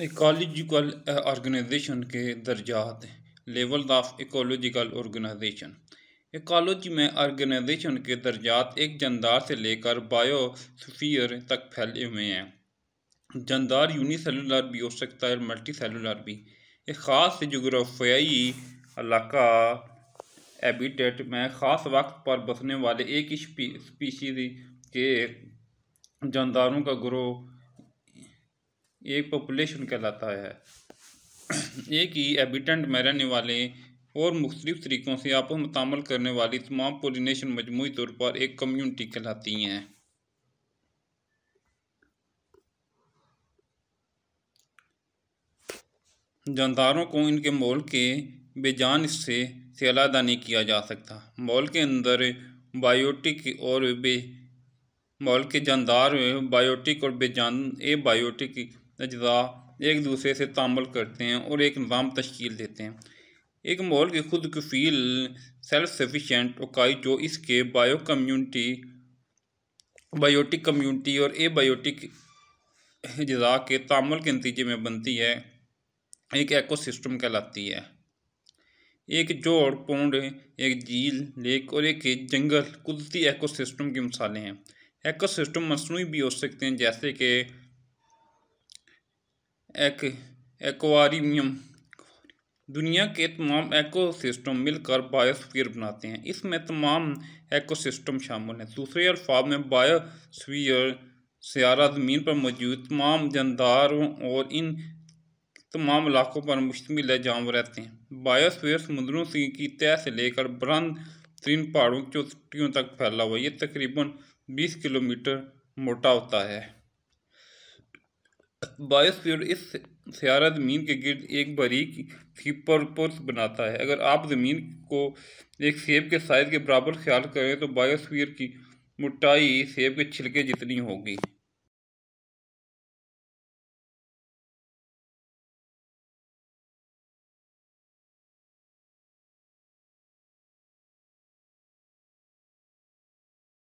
ecological organization के दर्जात level of ecological organization ecology में ऑर्गेनाइजेशन के दर्जात एक जंदार से लेकर बायोसफियर तक फैले हुए हैं जंदार यूनिसेलुलर भी हो सकता है मल्टी सेलुलर भी एक ख़ास जगराफियाई इलाका एबिटेट में ख़ास वक्त पर बसने वाले एक ही स्पीशीज के जानदारों का ग्रोह एक पॉपुलेशन कहलाता है एक ही एबिटेंट में रहने वाले और मुख्तलिफ तरीक़ों से आपस में तामल करने वाली तमाम पोलिनेशन मजमू तौर पर एक कम्यूनिटी कहलाती हैं जानदारों को इनके मॉल के बेजान हिस्से से अलादा नहीं किया जा सकता मॉल के अंदर बायोटिक और बे मॉल के जानदार बायोटिक और बेजान ए बायोटिक अज्जा एक दूसरे से तामल करते हैं और एक निज़ाम तश्कील देते हैं एक माहौल की खुद कफील सेल्फ सफिशेंट उकाई जो इसके बायो कम्यूनिटी बायोटिक कम्यूनिटी और ए बायोटिक अजा के तामल के नतीजे में बनती है एक सिस्टम कहलाती है एक जोड़ पौंड एक झील लेक और एक जंगल कुदरती सिस्टम की मिसालें हैं एकोसिस्टम मसनू भी हो सकते हैं जैसे कि एक एक्वारियम दुनिया के तमाम एकोसिस्टम मिलकर बायोस्फीयर बनाते हैं इसमें तमाम एकोसिस्टम शामिल हैं दूसरे अल्फाज में बायोस्फीयर सयारा ज़मीन पर मौजूद तमाम जानदारों और इन तमाम इलाकों पर मुश्तमिल है जहाँ रहते हैं बायोस्फीयर समुद्रों से की तय से लेकर बुलंद तीन पहाड़ों की चोटियों तक फैला हुआ ये तकरीबन बीस किलोमीटर मोटा होता है बायोस्फीयर इस सियारा ज़मीन के गिर्द एक बारीक सी परपस बनाता है अगर आप ज़मीन को एक सेब के साइज़ के बराबर ख्याल करें तो बायोस्फीयर की मोटाई सेब के छिलके जितनी होगी